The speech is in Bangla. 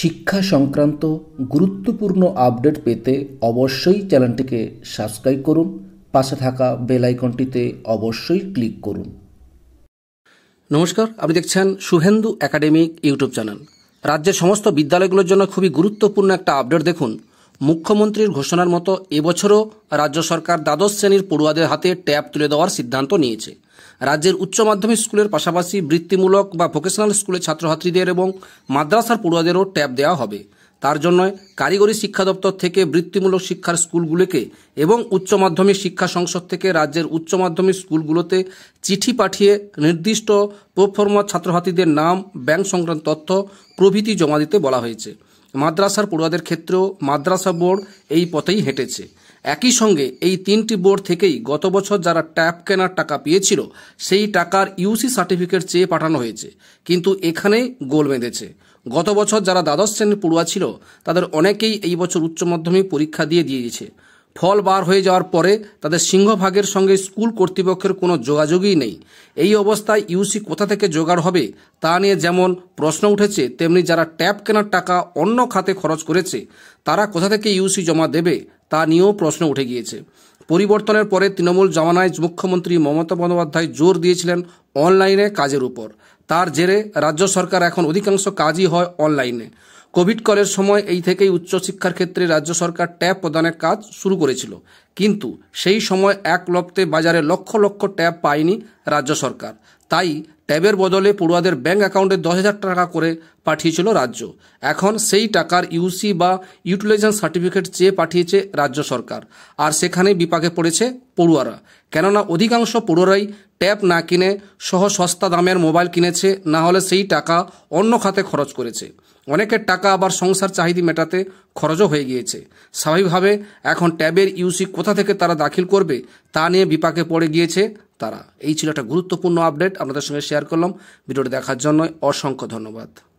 শিক্ষা সংক্রান্ত গুরুত্বপূর্ণ আপডেট পেতে অবশ্যই চ্যানেলটিকে সাবস্ক্রাইব করুন পাশে থাকা বেল আইকনটিতে অবশ্যই ক্লিক করুন নমস্কার আপনি দেখছেন সুহেন্দু একাডেমিক ইউটিউব চ্যানেল রাজ্যের সমস্ত বিদ্যালয়গুলোর জন্য খুবই গুরুত্বপূর্ণ একটা আপডেট দেখুন মুখ্যমন্ত্রীর ঘোষণার মতো এবছরও রাজ্য সরকার দ্বাদশ শ্রেণীর পড়ুয়াদের হাতে ট্যাব তুলে দেওয়ার সিদ্ধান্ত নিয়েছে রাজ্যের উচ্চ মাধ্যমিক স্কুলের পাশাপাশি বৃত্তিমূলক বা ভোকেশনাল স্কুলের ছাত্রছাত্রীদের এবং মাদ্রাসার পড়ুয়াদেরও ট্যাব দেওয়া হবে তার জন্য কারিগরি শিক্ষা দপ্তর থেকে বৃত্তিমূলক শিক্ষার স্কুলগুলিকে এবং উচ্চ মাধ্যমিক শিক্ষা সংসদ থেকে রাজ্যের উচ্চ মাধ্যমিক স্কুলগুলোতে চিঠি পাঠিয়ে নির্দিষ্ট প্রফর্মা ছাত্রছাত্রীদের নাম ব্যাংক সংক্রান্ত তথ্য প্রভৃতি জমা দিতে বলা হয়েছে মাদ্রাসার পড়ুয়াদের ক্ষেত্রেও মাদ্রাসা বোর্ড এই পথেই হেঁটেছে একই সঙ্গে এই তিনটি বোর্ড থেকেই গত বছর যারা ট্যাপ কেনার টাকা পেয়েছিল সেই টাকার ইউসি সার্টিফিকেট চেয়ে পাঠানো হয়েছে কিন্তু এখানে গোল বেঁধেছে গত বছর যারা দ্বাদশ শ্রেণীর পড়ুয়া ছিল তাদের অনেকেই এই বছর উচ্চ মাধ্যমিক পরীক্ষা দিয়ে দিয়েছে ফল বার হয়ে যাওয়ার পরে তাদের সিংহভাগের সঙ্গে স্কুল কর্তৃপক্ষের কোনো যোগাযোগই নেই এই অবস্থায় ইউসি কোথা থেকে জোগাড় হবে তা নিয়ে যেমন প্রশ্ন উঠেছে তেমনি যারা ট্যাপ কেনার টাকা অন্য খাতে খরচ করেছে তারা কোথা থেকে ইউসি জমা দেবে তা নিয়েও প্রশ্ন উঠে গিয়েছে পরিবর্তনের পরে তৃণমূল জামানায় মুখ্যমন্ত্রী মমতা বন্দ্যোপাধ্যায় জোর দিয়েছিলেন অনলাইনে কাজের উপর তার জেরে রাজ্য সরকার এখন অধিকাংশ কাজই হয় অনলাইনে কোভিড কালের সময় এই থেকেই উচ্চশিক্ষার ক্ষেত্রে রাজ্য সরকার ট্যাব প্রদানের কাজ শুরু করেছিল কিন্তু সেই সময় এক লপ্তে বাজারে লক্ষ লক্ষ ট্যাব পায়নি রাজ্য সরকার তাই ট্যাবের বদলে পড়ুয়াদের ব্যাঙ্ক অ্যাকাউন্টে দশ হাজার টাকা করে পাঠিয়েছিল রাজ্য এখন সেই টাকার ইউসি বা ইউটিলাইজেশন সার্টিফিকেট চেয়ে পাঠিয়েছে রাজ্য সরকার আর সেখানে বিপাকে পড়েছে পড়ুয়ারা কেননা অধিকাংশ পড়ুয়ারাই ট্যাব না কিনে সহ সস্তা দামের মোবাইল কিনেছে না হলে সেই টাকা অন্য খাতে খরচ করেছে অনেকের টাকা আবার সংসার চাহিদি মেটাতে খরচও হয়ে গিয়েছে স্বাভাবিকভাবে এখন ট্যাবের ইউসি কোথা থেকে তারা দাখিল করবে তা নিয়ে বিপাকে পড়ে গিয়েছে তারা এই ছিল একটা গুরুত্বপূর্ণ আপডেট আপনাদের সঙ্গে শেয়ার করলাম ভিডিওটি দেখার জন্য অসংখ্য ধন্যবাদ